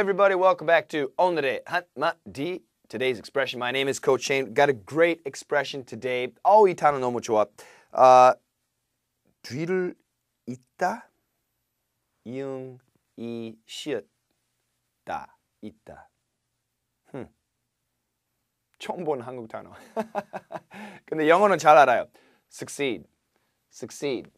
everybody. Welcome back to On the Day. Today's expression. My name is Coach Shane. Got a great expression today. Oh, itano no mochowa. Uh, 뒤를 있다, 이응이시다, 있다. 흠. 처음 본 한국 단어. 근데 영어는 잘 알아요. Succeed. Succeed.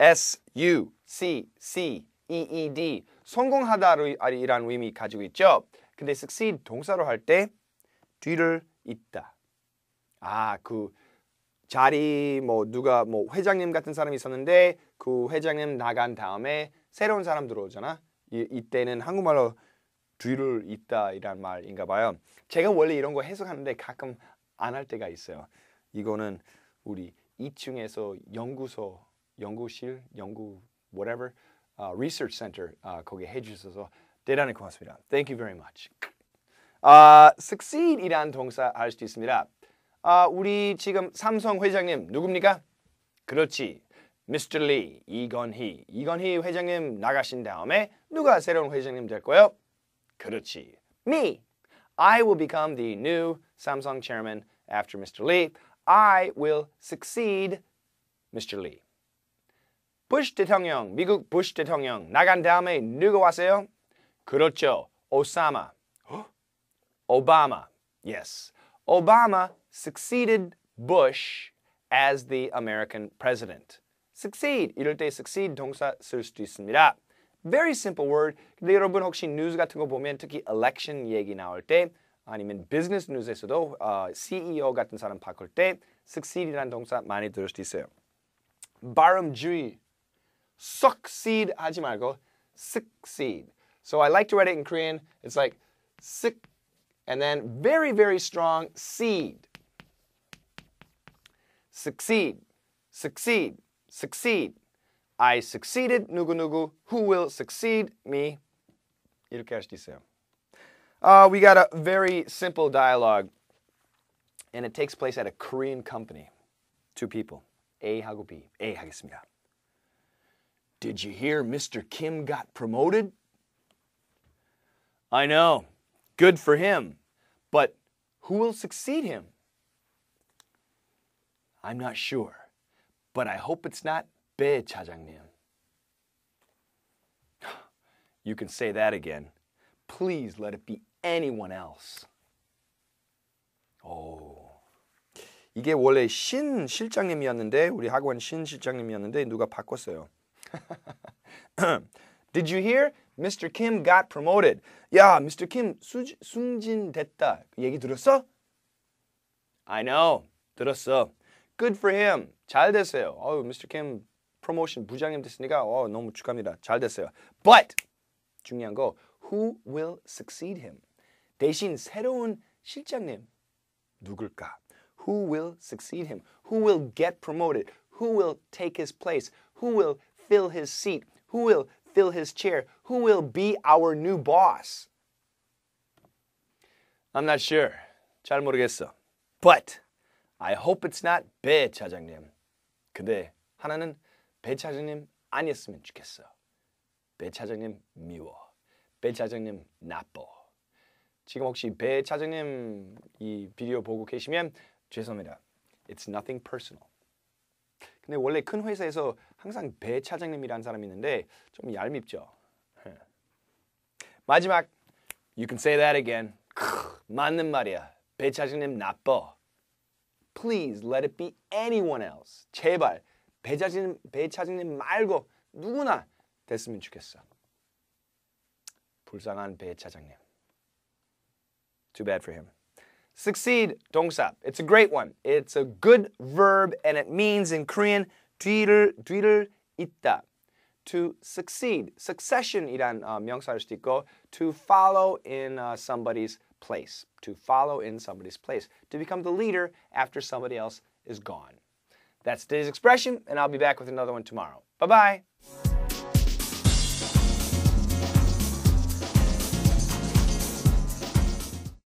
S U C C EED 성공하다라는 의미 가지고 있죠. 근데 succeed 동사로 할 때 뒤를 잇다. 아, 그 자리 뭐 누가 뭐 회장님 같은 사람이 있었는데 그 회장님 나간 다음에 새로운 사람 들어오잖아. 이, 이때는 한국말로 뒤를 잇다 이란 말인가 봐요. 제가 원래 이런 거 해석하는데 가끔 안 할 때가 있어요. 이거는 우리 2층에서 연구소, 연구실, 연구 whatever 어, 리서치 센터 어, 거기 해주셔서 대단히 고맙습니다. Thank you very much. 아, succeed이란 동사 알 있습니다. 아, 우리 지금 삼성 회장님 누굽니까? 그렇지. Mr. Lee, 이건희. 이건희 회장님 나가신 다음에 누가 새로운 회장님 될 거예요? 그렇지. Me. I will become the new Samsung chairman after Mr. Lee. I will succeed Mr. Lee. 부시 대통령, 미국 부시 대통령 나간 다음에 누가 왔어요? 그렇죠. 오사마. 오바마. Yes. o b a succeeded Bush as the American president. succeed 이럴 때 succeed 동사 쓸 수도 있습니다. Very simple word. 근데 여러분 혹시 뉴스 같은 거 보면 특히 election 얘기 나올 때 아니면 business 뉴스에서도 어, CEO 같은 사람 바꿀 때 succeed이라는 동사 많이 들을 수도 있어요. 발음주의 succeed 하지 말고 succeed. So I like to write it in Korean. It's like sick and then very, very strong seed. Succeed, succeed, succeed. I succeeded, 누구 누구. Who will succeed? Me. 이렇게 하시겠어요. Uh, we got a very simple dialogue, and it takes place at a Korean company. Two people, A 하고 B. A 하겠습니다. Did you hear Mr. Kim got promoted? I know. Good for him. But who will succeed him? I'm not sure. But I hope it's not Bae 차장님. You can say that again. Please let it be anyone else. Oh, 이게 원래 신 실장님이었는데 우리 학원 신 실장님이었는데 누가 바꿨어요. Did you hear? Mr. Kim got promoted. 야, Mr. Kim 수, 승진됐다. 얘기 들었어? I know. 들었어. Good for him. 잘 됐어요. 어우, Mr. Kim 프로모션 부장님 됐으니까 어, 너무 축하합니다. 잘 됐어요. But 중요한 거 who will succeed him? 대신 새로운 실장님 누굴까? Who will succeed him? Who will get promoted? Who will take his place? Who will fill his seat? Who will fill his chair? Who will be our new boss? I'm not sure. 잘 모르겠어. But I hope it's not 배 차장님. 근데 하나는 배 차장님 아니었으면 좋겠어. 배 차장님 미워. 배 차장님 나빠. 지금 혹시 배 차장님 이 비디오 보고 계시면 죄송합니다. It's nothing personal. 근데 원래 큰 회사에서 항상 배 차장님이라는 사람이 있는데 좀 얄밉죠. 예. 마지막 You can say that again. 크, 맞는 말이야. 배 차장님 나빠. Please let it be anyone else. 제발 배 차장님 배 차장님 말고 누구나 됐으면 좋겠어. 불쌍한 배 차장님. Too bad for him. Succeed, dongsa. It's a great one. It's a good verb and it means in Korean 뒤를 뒤를 있다. To succeed, succession. uh, 명사일 수도 있고 to follow in uh, somebody's place, to follow in somebody's place, to become the leader after somebody else is gone. That's today's expression, and I'll be back with another one tomorrow. Bye bye.